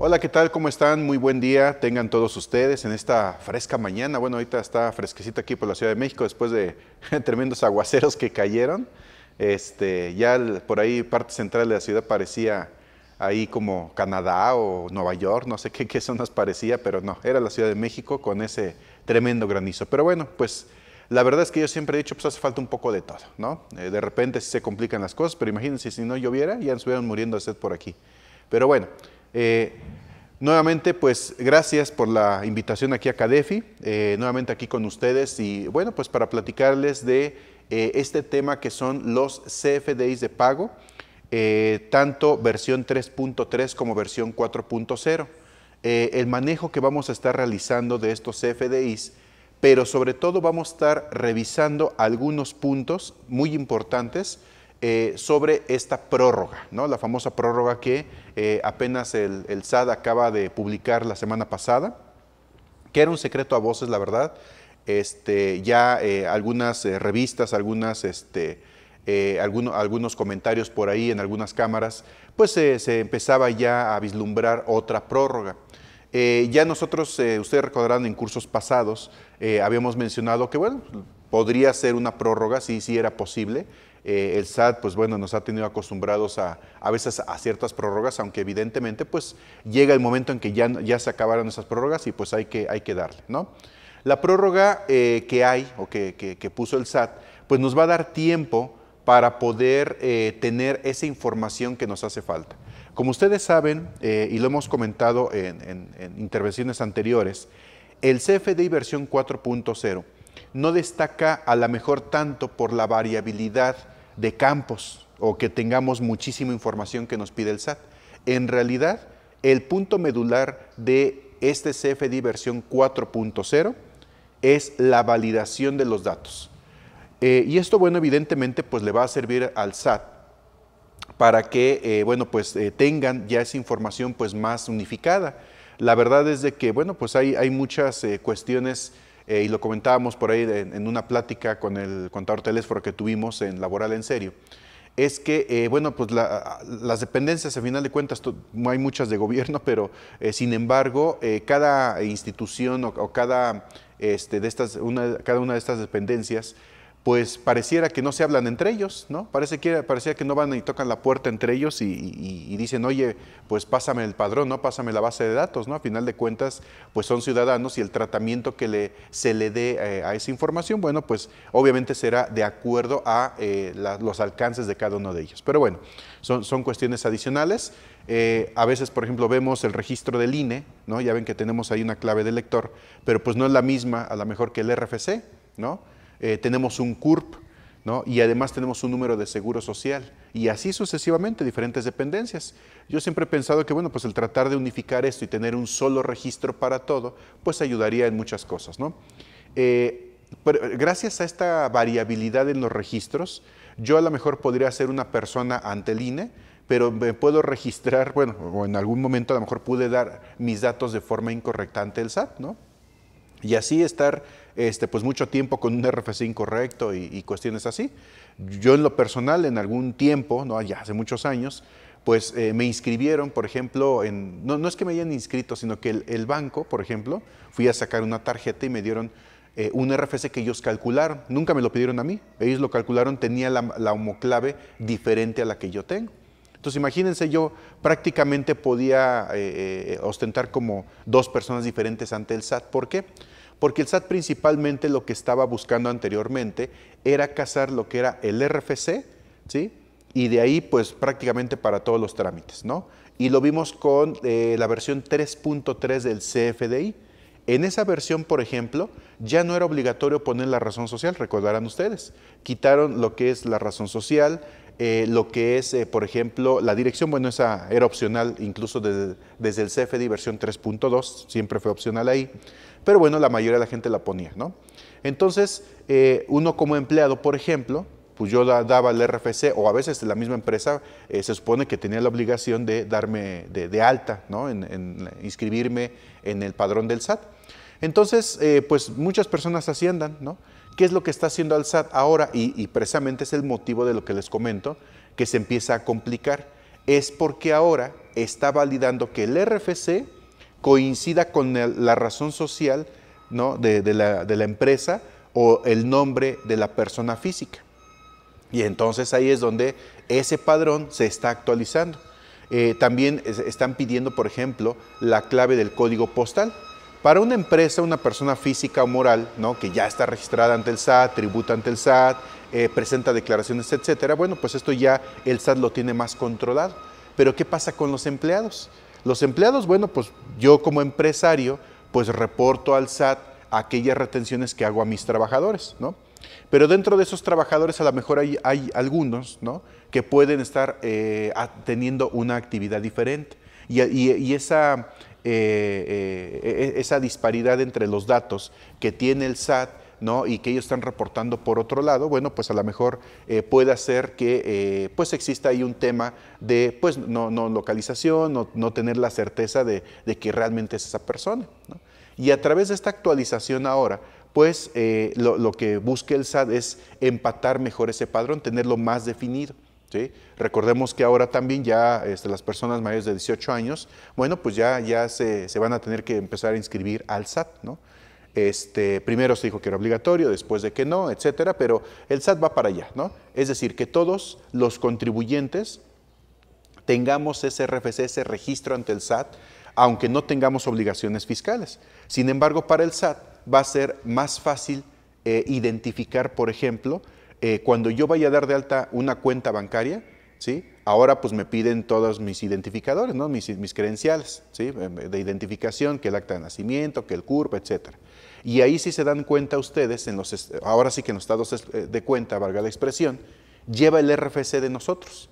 Hola, ¿qué tal? ¿Cómo están? Muy buen día. Tengan todos ustedes en esta fresca mañana. Bueno, ahorita está fresquecito aquí por la Ciudad de México después de tremendos aguaceros que cayeron. Este, ya por ahí parte central de la ciudad parecía ahí como Canadá o Nueva York, no sé qué, zonas parecía, pero no, era la Ciudad de México con ese tremendo granizo. Pero bueno, pues la verdad es que yo siempre he dicho, pues hace falta un poco de todo, ¿no? Eh, de repente se complican las cosas, pero imagínense si no lloviera, ya estuvieran muriendo de sed por aquí. Pero bueno, eh, nuevamente, pues gracias por la invitación aquí a Cadefi, eh, nuevamente aquí con ustedes y bueno, pues para platicarles de eh, este tema que son los CFDIs de pago, tanto versión 3.3 como versión 4.0. el manejo que vamos a estar realizando de estos CFDIs pero sobre todo vamos a estar revisando algunos puntos muy importantes eh, sobre esta prórroga, ¿no? la famosa prórroga que eh, apenas el, el, SAD acaba de publicar la semana pasada, que era un secreto a voces, la verdad. Este, ya eh, algunas revistas, algunas, este, algunos comentarios por ahí en algunas cámaras, pues se empezaba ya a vislumbrar otra prórroga. ya nosotros, ustedes recordarán en cursos pasados, habíamos mencionado que, bueno, podría ser una prórroga, sí, sí era posible, eh, el SAT, pues bueno, nos ha tenido acostumbrados a, veces a ciertas prórrogas, aunque evidentemente pues llega el momento en que ya, ya se acabaron esas prórrogas y pues hay que, hay que darle, ¿no? La prórroga eh, que hay o que, puso el SAT, pues nos va a dar tiempo para poder eh, tener esa información que nos hace falta. Como ustedes saben, y lo hemos comentado en, en, intervenciones anteriores, el CFDI versión 4.0 no destaca a lo mejor tanto por la variabilidad de campos o que tengamos muchísima información que nos pide el SAT. En realidad, el punto medular de este CFD versión 4.0 es la validación de los datos. Eh, y esto, bueno, evidentemente, pues le va a servir al SAT para que, eh, bueno, pues eh, tengan ya esa información pues más unificada. La verdad es de que, bueno, pues hay, hay muchas cuestiones eh, y lo comentábamos por ahí en, una plática con el contador Telésforo que tuvimos en Laboral en Serio, es que, eh, bueno, pues las dependencias, a final de cuentas, no hay muchas de gobierno, pero eh, sin embargo, cada institución o, cada, este, de estas, cada una de estas dependencias pues pareciera que no se hablan entre ellos, ¿no? Parece que, que no van y tocan la puerta entre ellos y, dicen, oye, pues pásame el padrón, ¿no? Pásame la base de datos, ¿no? A final de cuentas, pues son ciudadanos y el tratamiento que se le dé eh, a esa información, bueno, pues obviamente será de acuerdo a eh, los alcances de cada uno de ellos. Pero bueno, son, son cuestiones adicionales. Eh, a veces, por ejemplo, vemos el registro del INE, ¿no? Ya ven que tenemos ahí una clave de lector, pero pues no es la misma a lo mejor que el RFC, ¿no? Eh, tenemos un CURP, ¿no? y además tenemos un número de seguro social, y así sucesivamente, diferentes dependencias. Yo siempre he pensado que, bueno, pues el tratar de unificar esto y tener un solo registro para todo, pues ayudaría en muchas cosas, ¿no? Eh, gracias a esta variabilidad en los registros, yo a lo mejor podría ser una persona ante el INE, pero me puedo registrar, bueno, o en algún momento a lo mejor pude dar mis datos de forma incorrecta ante el SAT, ¿no? Y así estar este, pues mucho tiempo con un RFC incorrecto y, cuestiones así. Yo en lo personal, en algún tiempo, ¿no? ya hace muchos años, pues eh, me inscribieron, por ejemplo, en, no, es que me hayan inscrito, sino que el, banco, por ejemplo, fui a sacar una tarjeta y me dieron eh, un RFC que ellos calcularon. Nunca me lo pidieron a mí, ellos lo calcularon, tenía la, homoclave diferente a la que yo tengo. Entonces imagínense, yo prácticamente podía eh, ostentar como dos personas diferentes ante el SAT. ¿Por qué? porque el SAT principalmente lo que estaba buscando anteriormente era cazar lo que era el RFC, ¿sí? Y de ahí, pues prácticamente para todos los trámites, ¿no? Y lo vimos con eh, la versión 3.3 del CFDI. En esa versión, por ejemplo, ya no era obligatorio poner la razón social, recordarán ustedes. Quitaron lo que es la razón social, eh, lo que es, eh, por ejemplo, la dirección, bueno, esa era opcional incluso desde, desde el CFDI versión 3.2, siempre fue opcional ahí. Pero bueno, la mayoría de la gente la ponía, ¿no? Entonces, eh, uno como empleado, por ejemplo, pues yo daba el RFC o a veces la misma empresa eh, se supone que tenía la obligación de darme de, alta, ¿no? En, inscribirme en el padrón del SAT. Entonces, eh, pues muchas personas haciendan, ¿no? ¿Qué es lo que está haciendo el SAT ahora? y, precisamente es el motivo de lo que les comento, que se empieza a complicar. Es porque ahora está validando que el RFC coincida con la razón social ¿no? de, la, empresa o el nombre de la persona física. Y entonces ahí es donde ese padrón se está actualizando. Eh, también están pidiendo, por ejemplo, la clave del código postal. Para una empresa, una persona física o moral, que ya está registrada ante el SAT, tributa ante el SAT, eh, presenta declaraciones, etcétera, bueno, pues esto ya el SAT lo tiene más controlado. Pero ¿qué pasa con los empleados? Los empleados, bueno, pues yo como empresario, pues reporto al SAT aquellas retenciones que hago a mis trabajadores, ¿no? Pero dentro de esos trabajadores a lo mejor hay, hay algunos, ¿no? Que pueden estar eh, teniendo una actividad diferente. Y, esa, eh, eh, e, e, esa disparidad entre los datos que tiene el SAT y que ellos están reportando por otro lado, bueno, pues a lo mejor eh, puede hacer que eh, pues exista ahí un tema de pues no, localización, no, tener la certeza de, que realmente es esa persona. Y a través de esta actualización ahora, pues eh, lo, que busca el SAT es empatar mejor ese padrón, tenerlo más definido. Recordemos que ahora también ya este, las personas mayores de 18 años, bueno, pues ya, ya se, se, van a tener que empezar a inscribir al SAT, ¿no? Este, primero se dijo que era obligatorio, después de que no, etcétera, pero el SAT va para allá, ¿no? Es decir, que todos los contribuyentes tengamos ese RFC, ese registro ante el SAT, aunque no tengamos obligaciones fiscales. Sin embargo, para el SAT va a ser más fácil eh, identificar, por ejemplo, eh, cuando yo vaya a dar de alta una cuenta bancaria, ¿sí? ahora pues me piden todos mis identificadores, ¿no? mis, mis credenciales ¿sí? Eh, eh, de identificación, que el acta de nacimiento, que el CURP, etc. Y ahí sí se dan cuenta ustedes, en los, ahora sí que en los estados eh, de cuenta, valga la expresión, lleva el RFC de nosotros.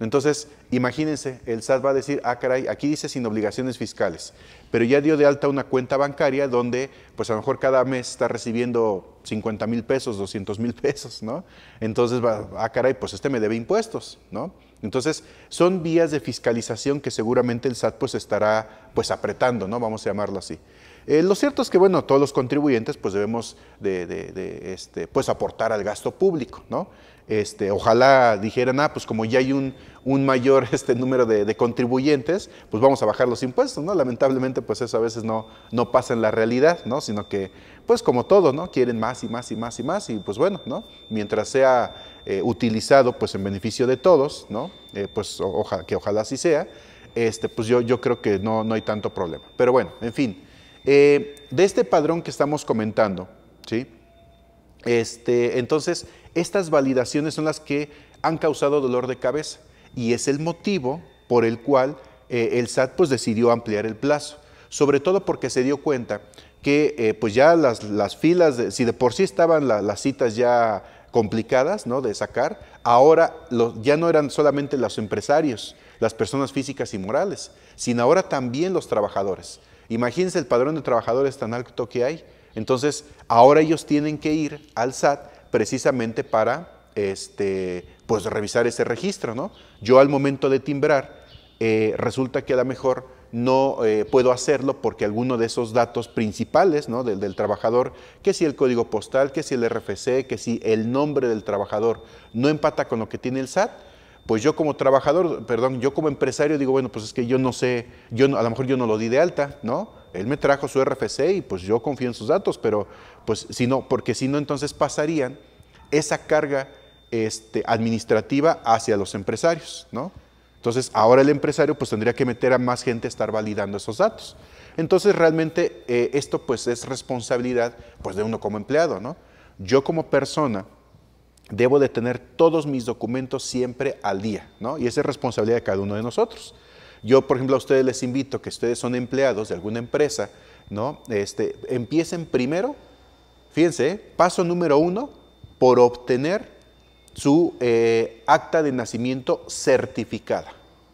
Entonces, imagínense, el SAT va a decir, ah, caray, aquí dice sin obligaciones fiscales, pero ya dio de alta una cuenta bancaria donde, pues a lo mejor cada mes está recibiendo 50 mil pesos, 200 mil pesos, ¿no? Entonces, va, ah, caray, pues este me debe impuestos, ¿no? Entonces, son vías de fiscalización que seguramente el SAT pues estará pues apretando, ¿no? Vamos a llamarlo así. Eh, lo cierto es que, bueno, todos los contribuyentes pues debemos de, este, pues aportar al gasto público, ¿no? Este, ojalá dijeran, ah, pues como ya hay un, mayor este, número de, contribuyentes, pues vamos a bajar los impuestos, ¿no? Lamentablemente, pues eso a veces no, no pasa en la realidad, ¿no? Sino que, pues como todo, ¿no? Quieren más y más y más y más y pues bueno, ¿no? Mientras sea eh, utilizado pues en beneficio de todos, ¿no? Eh, pues que ojalá así sea, este, pues yo, yo creo que no, no hay tanto problema. Pero bueno, en fin, eh, de este padrón que estamos comentando, ¿sí? Este, entonces, estas validaciones son las que han causado dolor de cabeza y es el motivo por el cual el SAT pues decidió ampliar el plazo, sobre todo porque se dio cuenta que pues ya las, las filas, si de por sí estaban las citas ya complicadas ¿no? de sacar, ahora ya no eran solamente los empresarios, las personas físicas y morales, sino ahora también los trabajadores. Imagínense el padrón de trabajadores tan alto que hay. Entonces, ahora ellos tienen que ir al SAT precisamente para este, pues, revisar ese registro. ¿no? Yo al momento de timbrar, eh, resulta que a lo mejor no eh, puedo hacerlo porque alguno de esos datos principales ¿no? del, trabajador, que si el código postal, que si el RFC, que si el nombre del trabajador no empata con lo que tiene el SAT, pues yo como trabajador, perdón, yo como empresario digo, bueno, pues es que yo no sé, yo a lo mejor yo no lo di de alta, ¿no? Él me trajo su RFC y pues yo confío en sus datos, pero pues si no, porque si no entonces pasarían esa carga este, administrativa hacia los empresarios, ¿no? Entonces, ahora el empresario pues tendría que meter a más gente a estar validando esos datos. Entonces, realmente eh, esto pues es responsabilidad pues de uno como empleado, ¿no? Yo como persona debo de tener todos mis documentos siempre al día, Y esa es responsabilidad de cada uno de nosotros. Yo, por ejemplo, a ustedes les invito que ustedes son empleados de alguna empresa, ¿no? Este, empiecen primero, fíjense, ¿eh? paso número uno, por obtener su eh, acta de nacimiento certificada.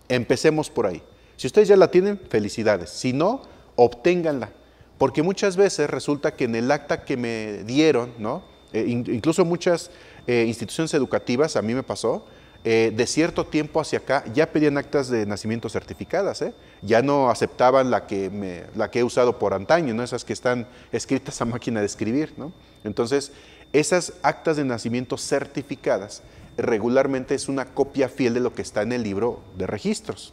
Empecemos por ahí. Si ustedes ya la tienen, felicidades. Si no, obténganla. Porque muchas veces resulta que en el acta que me dieron, ¿no? Eh, incluso muchas eh, instituciones educativas, a mí me pasó, de cierto tiempo hacia acá ya pedían actas de nacimiento certificadas, ya no aceptaban la que, la que he usado por antaño, ¿no? esas que están escritas a máquina de escribir. ¿no? Entonces, esas actas de nacimiento certificadas regularmente es una copia fiel de lo que está en el libro de registros.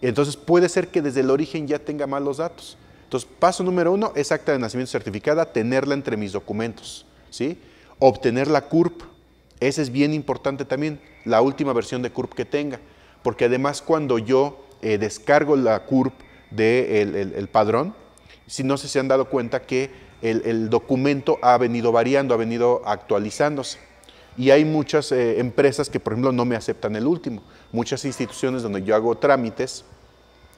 Entonces puede ser que desde el origen ya tenga malos datos. Entonces, paso número uno es acta de nacimiento certificada, tenerla entre mis documentos. ¿sí? Obtener la CURP, ese es bien importante también, la última versión de CURP que tenga, porque además cuando yo eh, descargo la CURP del de el, el padrón, si no se, se han dado cuenta que el, documento ha venido variando, ha venido actualizándose. Y hay muchas eh, empresas que, por ejemplo, no me aceptan el último. Muchas instituciones donde yo hago trámites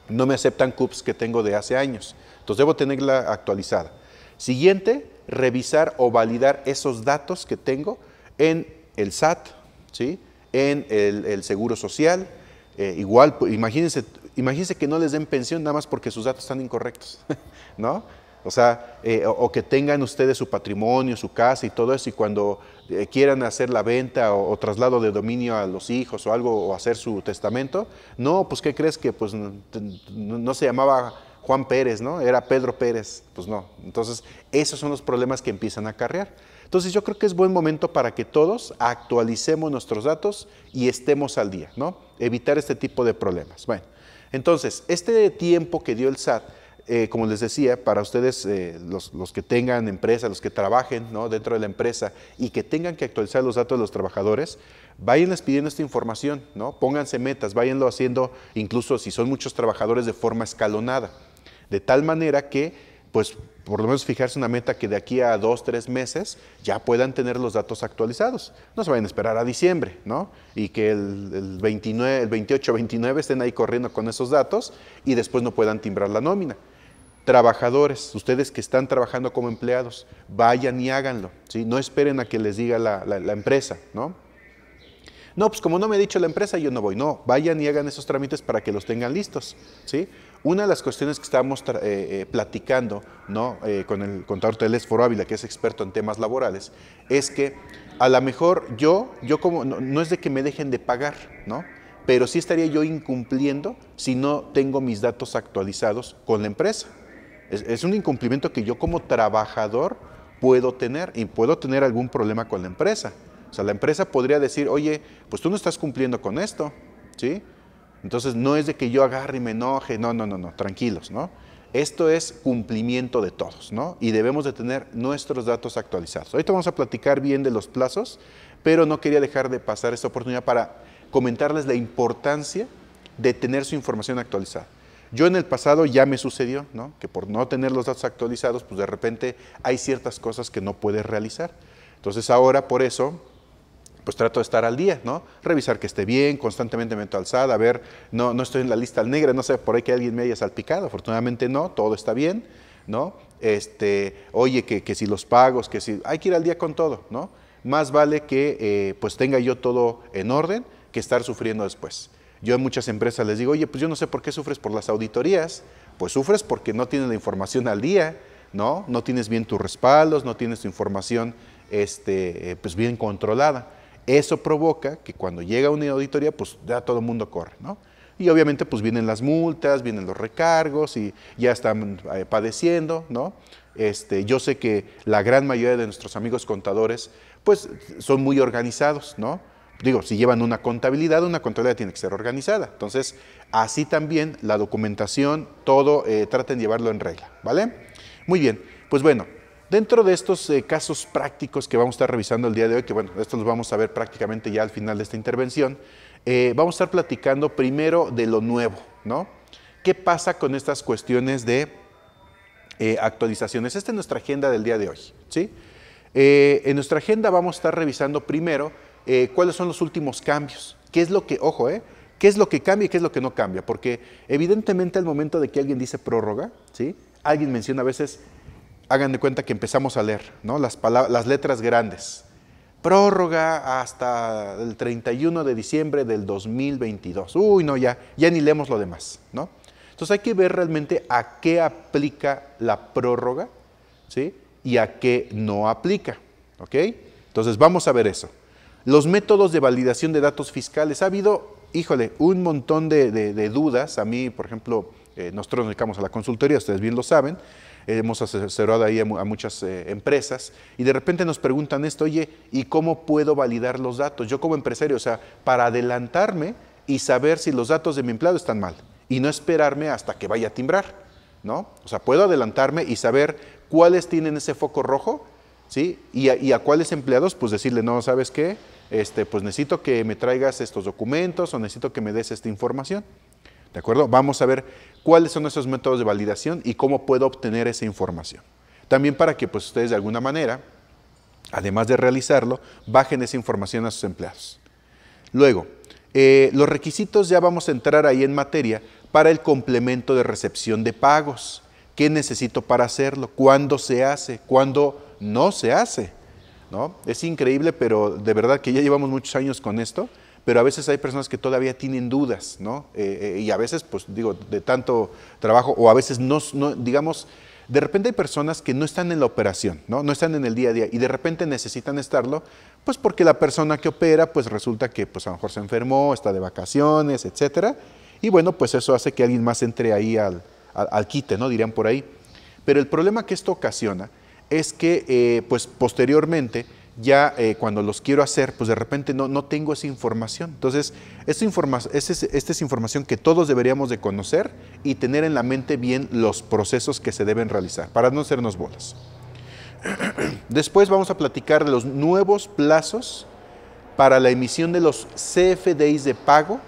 no me aceptan CUPS que tengo de hace años. Entonces debo tenerla actualizada. Siguiente, revisar o validar esos datos que tengo en el SAT, ¿sí? en el, Seguro Social. Eh, igual, imagínense, imagínense que no les den pensión nada más porque sus datos están incorrectos, ¿no? O sea, eh, o, que tengan ustedes su patrimonio, su casa y todo eso, y cuando eh, quieran hacer la venta o, traslado de dominio a los hijos o algo, o hacer su testamento, no, pues ¿qué crees que pues no, se llamaba Juan Pérez, ¿no? Era Pedro Pérez, pues no. Entonces, esos son los problemas que empiezan a acarrear. Entonces, yo creo que es buen momento para que todos actualicemos nuestros datos y estemos al día, ¿no? Evitar este tipo de problemas. Bueno, entonces, este tiempo que dio el SAT eh, como les decía, para ustedes, eh, los, que tengan empresa, los que trabajen dentro de la empresa y que tengan que actualizar los datos de los trabajadores, váyanles pidiendo esta información, ¿no? pónganse metas, váyanlo haciendo, incluso si son muchos trabajadores, de forma escalonada, de tal manera que, pues, por lo menos fijarse una meta que de aquí a dos, tres meses ya puedan tener los datos actualizados. No se vayan a esperar a diciembre, ¿no? Y que el, el, 29, el 28, 29 estén ahí corriendo con esos datos y después no puedan timbrar la nómina. Trabajadores, ustedes que están trabajando como empleados, vayan y háganlo, ¿sí? No esperen a que les diga la, empresa, ¿no? No, pues como no me ha dicho la empresa, yo no voy. No, vayan y hagan esos trámites para que los tengan listos, ¿sí? Una de las cuestiones que estábamos eh, eh, platicando ¿no? Eh, con el contador Telésforo Ávila, que es experto en temas laborales, es que a lo mejor yo, yo como, no, es de que me dejen de pagar, ¿no? pero sí estaría yo incumpliendo si no tengo mis datos actualizados con la empresa. Es, un incumplimiento que yo como trabajador puedo tener y puedo tener algún problema con la empresa. O sea, la empresa podría decir, oye, pues tú no estás cumpliendo con esto, ¿sí? Entonces no es de que yo agarre y me enoje, no, no, no, no, tranquilos, ¿no? Esto es cumplimiento de todos, ¿no? Y debemos de tener nuestros datos actualizados. Ahorita vamos a platicar bien de los plazos, pero no quería dejar de pasar esta oportunidad para comentarles la importancia de tener su información actualizada. Yo en el pasado ya me sucedió, Que por no tener los datos actualizados, pues de repente hay ciertas cosas que no puedes realizar. Entonces ahora por eso pues trato de estar al día, ¿no? Revisar que esté bien, constantemente meto alzada, a ver, no, no estoy en la lista negra, no sé por ahí que alguien me haya salpicado, afortunadamente no, todo está bien, ¿no? Este, oye, que, si los pagos, que si, hay que ir al día con todo, ¿no? Más vale que eh, pues tenga yo todo en orden que estar sufriendo después. Yo en muchas empresas les digo, oye, pues yo no sé por qué sufres por las auditorías. Pues sufres porque no tienes la información al día, ¿no? No tienes bien tus respaldos, no tienes tu información este, eh, pues bien controlada. Eso provoca que cuando llega una auditoría, pues ya todo el mundo corre, ¿no? Y obviamente pues vienen las multas, vienen los recargos y ya están eh, padeciendo, ¿no? Este, yo sé que la gran mayoría de nuestros amigos contadores pues son muy organizados, ¿no? Digo, si llevan una contabilidad, una contabilidad tiene que ser organizada. Entonces, así también la documentación, todo, eh, traten de llevarlo en regla, ¿vale? Muy bien, pues bueno, dentro de estos eh, casos prácticos que vamos a estar revisando el día de hoy, que bueno, esto los vamos a ver prácticamente ya al final de esta intervención, eh, vamos a estar platicando primero de lo nuevo, ¿no? ¿Qué pasa con estas cuestiones de actualizaciones? Esta es nuestra agenda del día de hoy, ¿sí? en nuestra agenda vamos a estar revisando primero eh, cuáles son los últimos cambios, qué es lo que, ojo, eh, qué es lo que cambia y qué es lo que no cambia, porque evidentemente al momento de que alguien dice prórroga, alguien menciona a veces, hagan de cuenta que empezamos a leer ¿no? las, letras grandes, prórroga hasta el 31 de diciembre del 2022. Uy, no, ya, ya ni leemos lo demás, Entonces hay que ver realmente a qué aplica la prórroga, Y a qué no aplica, Entonces vamos a ver eso. Los métodos de validación de datos fiscales. Ha habido, híjole, un montón de, dudas. A mí, por ejemplo, eh, nosotros nos dedicamos a la consultoría, ustedes bien lo saben. hemos asesorado ahí a, muchas eh, empresas y de repente nos preguntan esto, oye, ¿y cómo puedo validar los datos? Yo como empresario, o sea, para adelantarme y saber si los datos de mi empleado están mal y no esperarme hasta que vaya a timbrar, ¿no? O sea, puedo adelantarme y saber cuáles tienen ese foco rojo y a, cuáles empleados, pues decirle, no, ¿sabes qué? Este, pues necesito que me traigas estos documentos o necesito que me des esta información. ¿De acuerdo? Vamos a ver cuáles son esos métodos de validación y cómo puedo obtener esa información. También para que pues, ustedes de alguna manera, además de realizarlo, bajen esa información a sus empleados. Luego, eh, los requisitos ya vamos a entrar ahí en materia para el complemento de recepción de pagos. ¿Qué necesito para hacerlo? ¿Cuándo se hace? ¿Cuándo no se hace. ¿no? Es increíble, pero de verdad que ya llevamos muchos años con esto, pero a veces hay personas que todavía tienen dudas, ¿no? Eh, eh, y a veces, pues digo, de tanto trabajo, o a veces no, digamos, de repente hay personas que no están en la operación, ¿no? No están en el día a día y de repente necesitan estarlo, pues porque la persona que opera, pues resulta que pues a lo mejor se enfermó, está de vacaciones, etcétera. Y bueno, pues eso hace que alguien más entre ahí al quite, ¿no? Dirían por ahí. Pero el problema que esto ocasiona es que eh, pues posteriormente ya eh, cuando los quiero hacer, pues de repente no, no tengo esa información. Entonces, esta, es, información que todos deberíamos de conocer y tener en la mente bien los procesos que se deben realizar para no hacernos bolas. Después vamos a platicar de los nuevos plazos para la emisión de los CFDIs de pago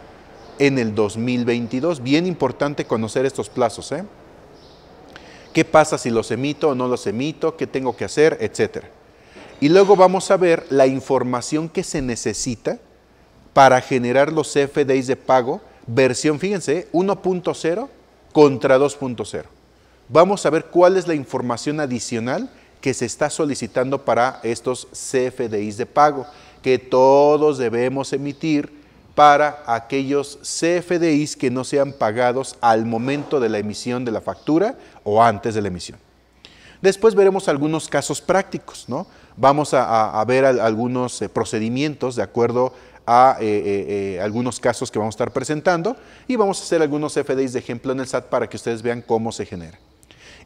en el 2022. Bien importante conocer estos plazos. ¿eh? ¿Qué pasa si los emito o no los emito? ¿Qué tengo que hacer? Etcétera. Y luego vamos a ver la información que se necesita para generar los CFDIs de pago, versión, fíjense, 1.0 contra 2.0. Vamos a ver cuál es la información adicional que se está solicitando para estos CFDIs de pago, que todos debemos emitir para aquellos CFDIs que no sean pagados al momento de la emisión de la factura o antes de la emisión. Después veremos algunos casos prácticos, ¿no? Vamos a, ver algunos eh, procedimientos de acuerdo a eh, eh, algunos casos que vamos a estar presentando y vamos a hacer algunos CFDIs de ejemplo en el SAT para que ustedes vean cómo se genera.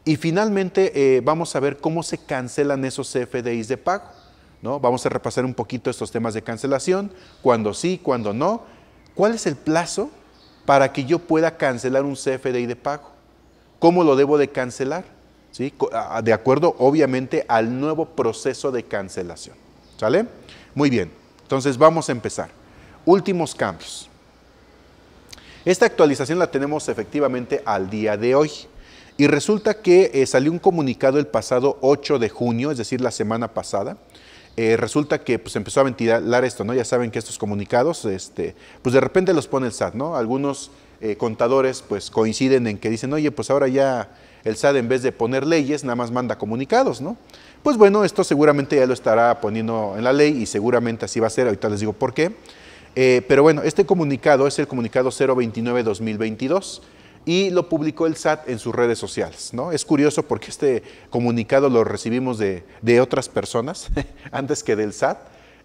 Y finalmente vamos a ver cómo se cancelan esos CFDIs de pago. Vamos a repasar un poquito estos temas de cancelación, cuando sí, cuando no. ¿Cuál es el plazo para que yo pueda cancelar un CFDI de pago? ¿Cómo lo debo de cancelar? ¿Sí? De acuerdo, obviamente, al nuevo proceso de cancelación. ¿Sale? Muy bien, entonces vamos a empezar. Últimos cambios. Esta actualización la tenemos efectivamente al día de hoy. Y resulta que eh, salió un comunicado el pasado 8 de junio, es decir, la semana pasada, eh, resulta que pues empezó a ventilar esto, ¿no? Ya saben que estos comunicados, este, pues de repente los pone el SAT, ¿no? Algunos eh, contadores pues coinciden en que dicen, oye, pues ahora ya el SAT en vez de poner leyes, nada más manda comunicados, ¿no? Pues bueno, esto seguramente ya lo estará poniendo en la ley y seguramente así va a ser, ahorita les digo por qué. Eh, pero bueno, este comunicado es el comunicado 029-2022 y lo publicó el SAT en sus redes sociales. ¿no? Es curioso porque este comunicado lo recibimos de, otras personas antes que del SAT.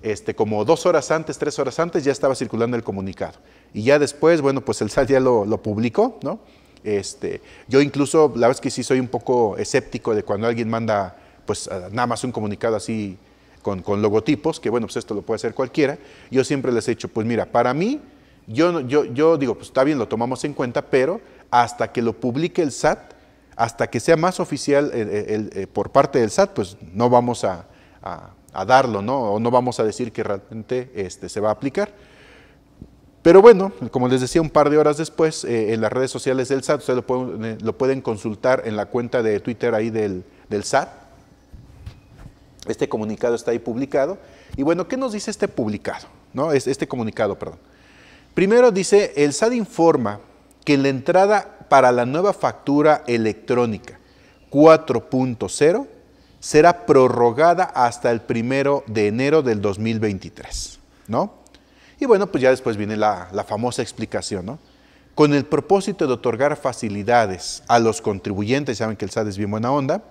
Este, como dos horas antes, tres horas antes, ya estaba circulando el comunicado. Y ya después, bueno, pues el SAT ya lo, publicó, ¿no? Este, yo incluso, la verdad es que sí soy un poco escéptico de cuando alguien manda, pues nada más un comunicado así con, logotipos, que bueno, pues esto lo puede hacer cualquiera. Yo siempre les he dicho, pues mira, para mí, yo, yo, yo digo, pues está bien, lo tomamos en cuenta, pero hasta que lo publique el SAT, hasta que sea más oficial eh, eh, eh, por parte del SAT, pues no vamos a, darlo, ¿no? O no vamos a decir que realmente este, se va a aplicar. Pero bueno, como les decía, un par de horas después, en las redes sociales del SAT, ustedes lo pueden, consultar en la cuenta de Twitter ahí del, SAT. Este comunicado está ahí publicado. Y bueno, ¿qué nos dice este publicado? ¿No? Este comunicado, perdón. Primero dice, el SAT informa que la entrada para la nueva factura electrónica 4.0 será prorrogada hasta el primero de enero del 2023, ¿no? Y bueno, pues ya después viene la, famosa explicación, ¿no? Con el propósito de otorgar facilidades a los contribuyentes, saben que el sad es bien buena onda,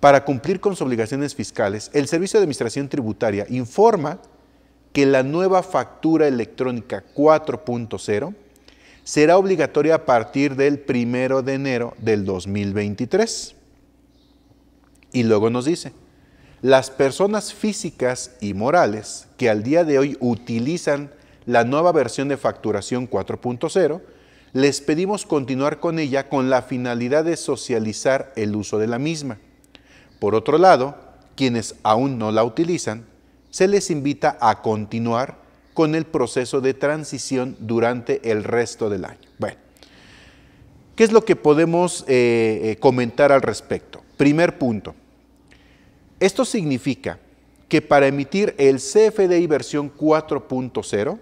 para cumplir con sus obligaciones fiscales, el Servicio de Administración Tributaria informa que la nueva factura electrónica 4.0 será obligatoria a partir del primero de enero del 2023. Y luego nos dice, las personas físicas y morales que al día de hoy utilizan la nueva versión de facturación 4.0, les pedimos continuar con ella con la finalidad de socializar el uso de la misma. Por otro lado, quienes aún no la utilizan, se les invita a continuar con el proceso de transición durante el resto del año. Bueno, ¿qué es lo que podemos eh, eh, comentar al respecto? Primer punto, esto significa que para emitir el CFDI versión 4.0,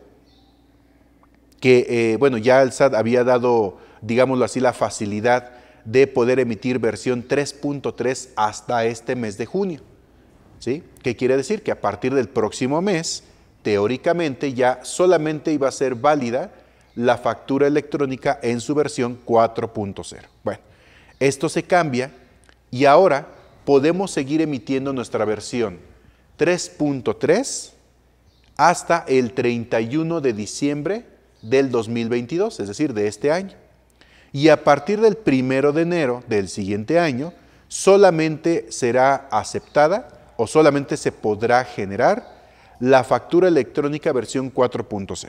que eh, bueno, ya el SAT había dado, digámoslo así, la facilidad de poder emitir versión 3.3 hasta este mes de junio. ¿sí? ¿Qué quiere decir? Que a partir del próximo mes teóricamente ya solamente iba a ser válida la factura electrónica en su versión 4.0. Bueno, esto se cambia y ahora podemos seguir emitiendo nuestra versión 3.3 hasta el 31 de diciembre del 2022, es decir, de este año. Y a partir del 1 de enero del siguiente año, solamente será aceptada o solamente se podrá generar la factura electrónica versión 4.0.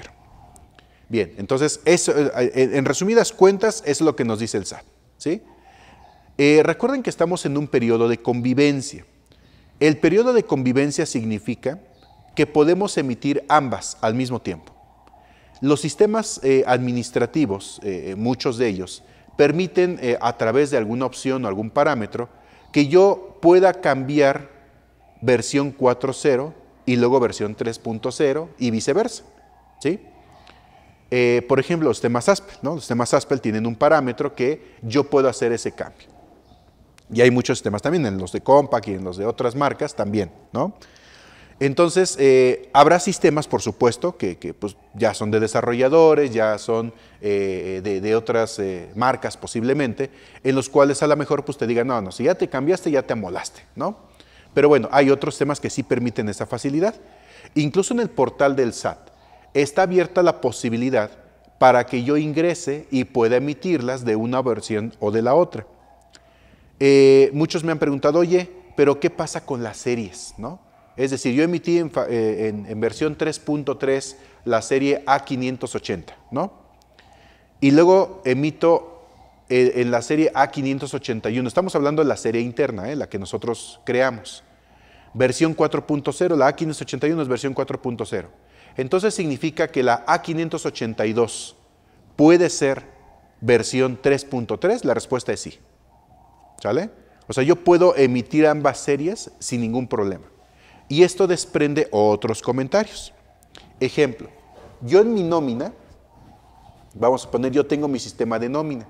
Bien, entonces, eso, eh, en resumidas cuentas, es lo que nos dice el SAT. ¿sí? Eh, recuerden que estamos en un periodo de convivencia. El periodo de convivencia significa que podemos emitir ambas al mismo tiempo. Los sistemas eh, administrativos, muchos de ellos, permiten a través de alguna opción o algún parámetro que yo pueda cambiar versión 4.0 y luego versión 3.0 y viceversa. ¿sí? Eh, por ejemplo, los temas ASPEL. ¿no? Los temas ASPEL tienen un parámetro que yo puedo hacer ese cambio. Y hay muchos temas también, en los de Compaq y en los de otras marcas también. ¿no? Entonces, eh, habrá sistemas, por supuesto, que, pues, ya son de desarrolladores, ya son eh, de, otras marcas posiblemente, en los cuales a lo mejor pues, te digan, no, no, si ya te cambiaste, ya te amolaste, ¿no? Pero bueno, hay otros temas que sí permiten esa facilidad. Incluso en el portal del SAT está abierta la posibilidad para que yo ingrese y pueda emitirlas de una versión o de la otra. Eh, muchos me han preguntado, oye, pero ¿qué pasa con las series? ¿No? Es decir, yo emití en, eh, en versión 3.3 la serie A580, ¿no? Y luego emito eh, en la serie A581. Estamos hablando de la serie interna, eh, la que nosotros creamos. Versión 4.0, la A581 es versión 4.0. Entonces significa que la A582 puede ser versión 3.3? La respuesta es sí. ¿Sale? O sea, yo puedo emitir ambas series sin ningún problema. Y esto desprende otros comentarios. Ejemplo, yo en mi nómina, vamos a poner, yo tengo mi sistema de nómina.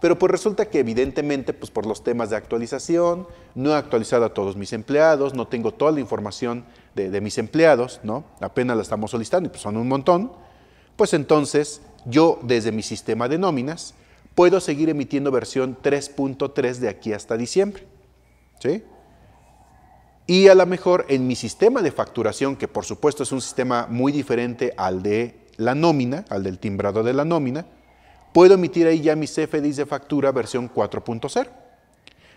Pero pues resulta que evidentemente, pues por los temas de actualización, no he actualizado a todos mis empleados, no tengo toda la información de, mis empleados, ¿no? Apenas la estamos solicitando y pues son un montón. Pues entonces yo desde mi sistema de nóminas puedo seguir emitiendo versión 3.3 de aquí hasta diciembre, ¿sí? Y a lo mejor en mi sistema de facturación, que por supuesto es un sistema muy diferente al de la nómina, al del timbrado de la nómina, puedo emitir ahí ya mi CFDIs de factura versión 4.0.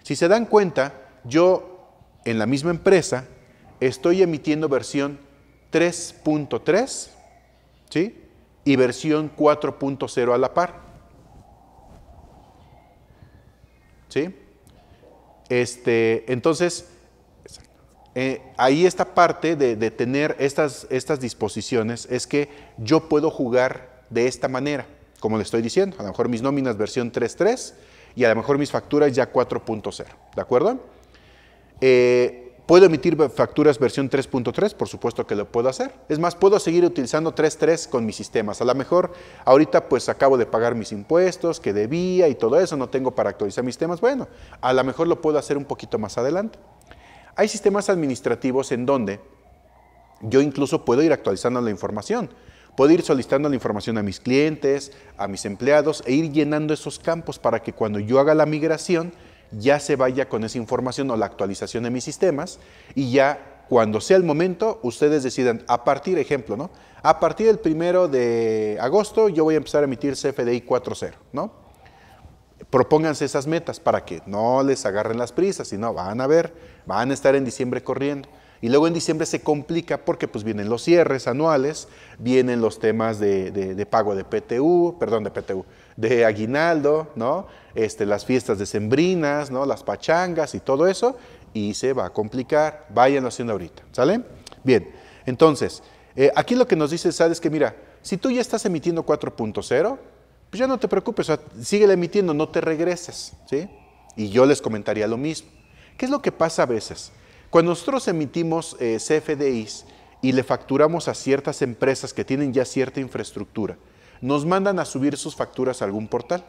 Si se dan cuenta, yo en la misma empresa estoy emitiendo versión 3.3 ¿sí? y versión 4.0 a la par. ¿Sí? Este, entonces, eh, ahí esta parte de, de tener estas, estas disposiciones es que yo puedo jugar de esta manera como le estoy diciendo. A lo mejor mis nóminas versión 3.3 y a lo mejor mis facturas ya 4.0, ¿de acuerdo? Eh, ¿Puedo emitir facturas versión 3.3? Por supuesto que lo puedo hacer. Es más, puedo seguir utilizando 3.3 con mis sistemas. A lo mejor ahorita pues acabo de pagar mis impuestos que debía y todo eso, no tengo para actualizar mis temas. Bueno, a lo mejor lo puedo hacer un poquito más adelante. Hay sistemas administrativos en donde yo incluso puedo ir actualizando la información. Puedo ir solicitando la información a mis clientes, a mis empleados e ir llenando esos campos para que cuando yo haga la migración ya se vaya con esa información o la actualización de mis sistemas y ya cuando sea el momento ustedes decidan a partir, ejemplo, ¿no? A partir del primero de agosto yo voy a empezar a emitir CFDI 4.0, ¿no? Propónganse esas metas para que no les agarren las prisas, sino van a ver, van a estar en diciembre corriendo. Y luego en diciembre se complica porque pues vienen los cierres anuales, vienen los temas de, pago de PTU, perdón, de PTU, de aguinaldo, ¿no? Este, las fiestas decembrinas, ¿no? Las pachangas y todo eso, y se va a complicar. Váyanlo haciendo ahorita, ¿sale? Bien, entonces, eh, aquí lo que nos dice SAD es que mira, si tú ya estás emitiendo 4.0, pues ya no te preocupes, o emitiendo, no te regreses, ¿sí? Y yo les comentaría lo mismo. ¿Qué es lo que pasa a veces? Cuando nosotros emitimos eh, CFDIs y le facturamos a ciertas empresas que tienen ya cierta infraestructura, nos mandan a subir sus facturas a algún portal.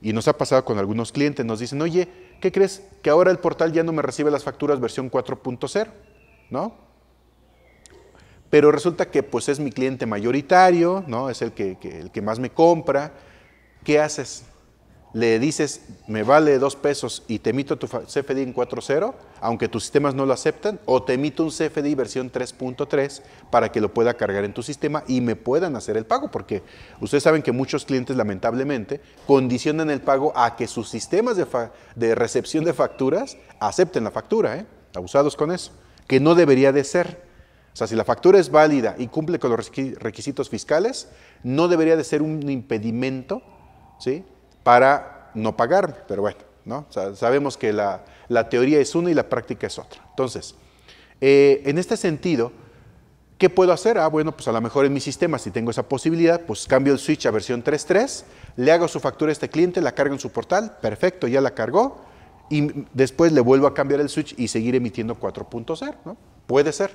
Y nos ha pasado con algunos clientes, nos dicen, oye, ¿qué crees? Que ahora el portal ya no me recibe las facturas versión 4.0, ¿no? Pero resulta que pues es mi cliente mayoritario, ¿no? Es el que, que, el que más me compra. ¿Qué haces? le dices, me vale dos pesos y te emito tu CFD en 4.0, aunque tus sistemas no lo aceptan, o te emito un CFD versión 3.3 para que lo pueda cargar en tu sistema y me puedan hacer el pago, porque ustedes saben que muchos clientes lamentablemente condicionan el pago a que sus sistemas de, recepción de facturas acepten la factura, ¿eh? abusados con eso, que no debería de ser. O sea, si la factura es válida y cumple con los requisitos fiscales, no debería de ser un impedimento, ¿sí? para no pagarme. Pero bueno, ¿no? sabemos que la, teoría es una y la práctica es otra. Entonces, eh, en este sentido, ¿Qué puedo hacer? Ah, bueno, pues a lo mejor en mi sistema, si tengo esa posibilidad, pues cambio el switch a versión 3.3, le hago su factura a este cliente, la cargo en su portal, perfecto, ya la cargó, y después le vuelvo a cambiar el switch y seguir emitiendo 4.0, ¿no? Puede ser,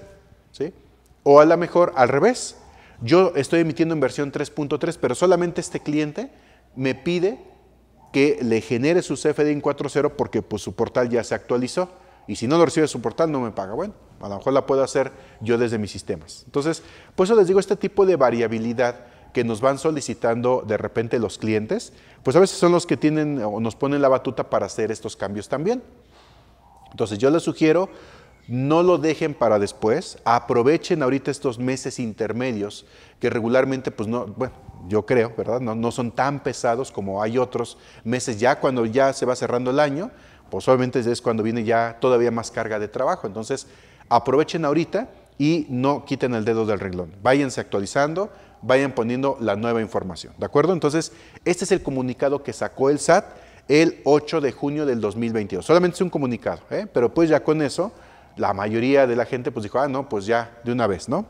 ¿sí? O a lo mejor al revés, yo estoy emitiendo en versión 3.3, pero solamente este cliente me pide que le genere su CFD en 4.0 porque pues, su portal ya se actualizó. Y si no lo recibe su portal, no me paga. Bueno, a lo mejor la puedo hacer yo desde mis sistemas. Entonces, por eso les digo, este tipo de variabilidad que nos van solicitando de repente los clientes, pues a veces son los que tienen o nos ponen la batuta para hacer estos cambios también. Entonces, yo les sugiero no lo dejen para después, aprovechen ahorita estos meses intermedios que regularmente, pues no, bueno, yo creo, ¿verdad? No, son tan pesados como hay otros meses ya cuando ya se va cerrando el año, pues obviamente es cuando viene ya todavía más carga de trabajo. Entonces, aprovechen ahorita y no quiten el dedo del renglón. Váyanse actualizando, vayan poniendo la nueva información, ¿de acuerdo? Entonces, este es el comunicado que sacó el SAT el 8 de junio del 2022. Solamente es un comunicado, ¿eh? pero pues ya con eso la mayoría de la gente pues dijo, ah, no, pues ya, de una vez, ¿no?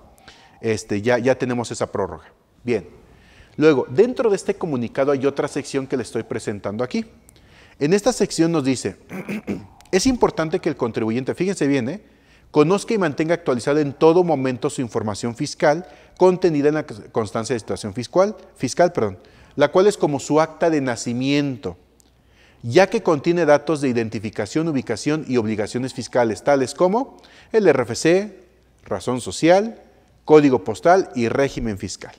Este, ya, ya tenemos esa prórroga. Bien. Luego, dentro de este comunicado hay otra sección que le estoy presentando aquí. En esta sección nos dice, es importante que el contribuyente, fíjense bien, ¿eh? conozca y mantenga actualizada en todo momento su información fiscal contenida en la constancia de situación fiscal, fiscal perdón, la cual es como su acta de nacimiento ya que contiene datos de identificación, ubicación y obligaciones fiscales, tales como el RFC, razón social, código postal y régimen fiscal.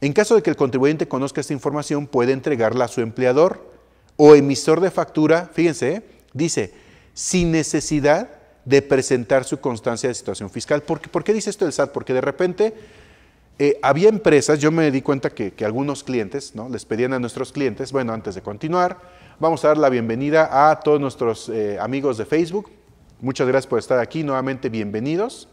En caso de que el contribuyente conozca esta información, puede entregarla a su empleador o emisor de factura, fíjense, ¿eh? dice, sin necesidad de presentar su constancia de situación fiscal. ¿Por qué, dice esto el SAT? Porque de repente eh, había empresas, yo me di cuenta que, que algunos clientes, ¿no? Les pedían a nuestros clientes, bueno, antes de continuar, Vamos a dar la bienvenida a todos nuestros eh, amigos de Facebook. Muchas gracias por estar aquí. Nuevamente, bienvenidos.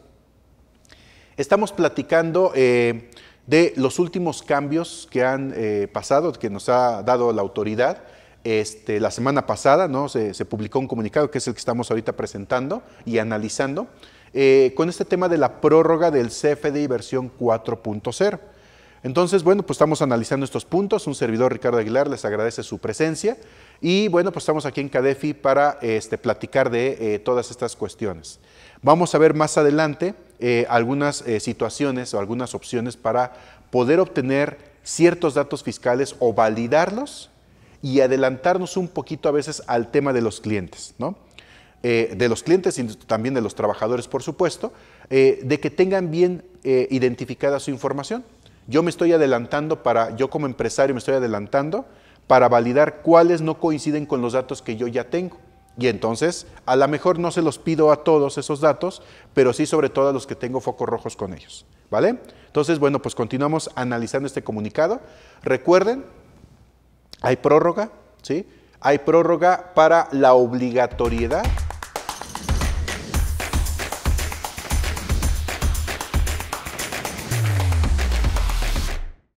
Estamos platicando eh, de los últimos cambios que han eh, pasado, que nos ha dado la autoridad. Este, la semana pasada ¿no? se, publicó un comunicado que es el que estamos ahorita presentando y analizando con este tema de la prórroga del CFDI versión 4.0. Entonces, bueno, pues estamos analizando estos puntos. Un servidor, Ricardo Aguilar, les agradece su presencia. Y bueno, pues estamos aquí en Cadefi para este, platicar de eh, todas estas cuestiones. Vamos a ver más adelante eh, algunas eh, situaciones o algunas opciones para poder obtener ciertos datos fiscales o validarlos y adelantarnos un poquito a veces al tema de los clientes, ¿no? de los clientes y también de los trabajadores, por supuesto, de que tengan bien identificada su información. Yo me estoy adelantando para, yo como empresario me estoy adelantando para validar cuáles no coinciden con los datos que yo ya tengo. Y entonces, a lo mejor no se los pido a todos esos datos, pero sí sobre todo a los que tengo focos rojos con ellos. ¿Vale? Entonces, bueno, pues continuamos analizando este comunicado. Recuerden, hay prórroga, ¿sí? Hay prórroga para la obligatoriedad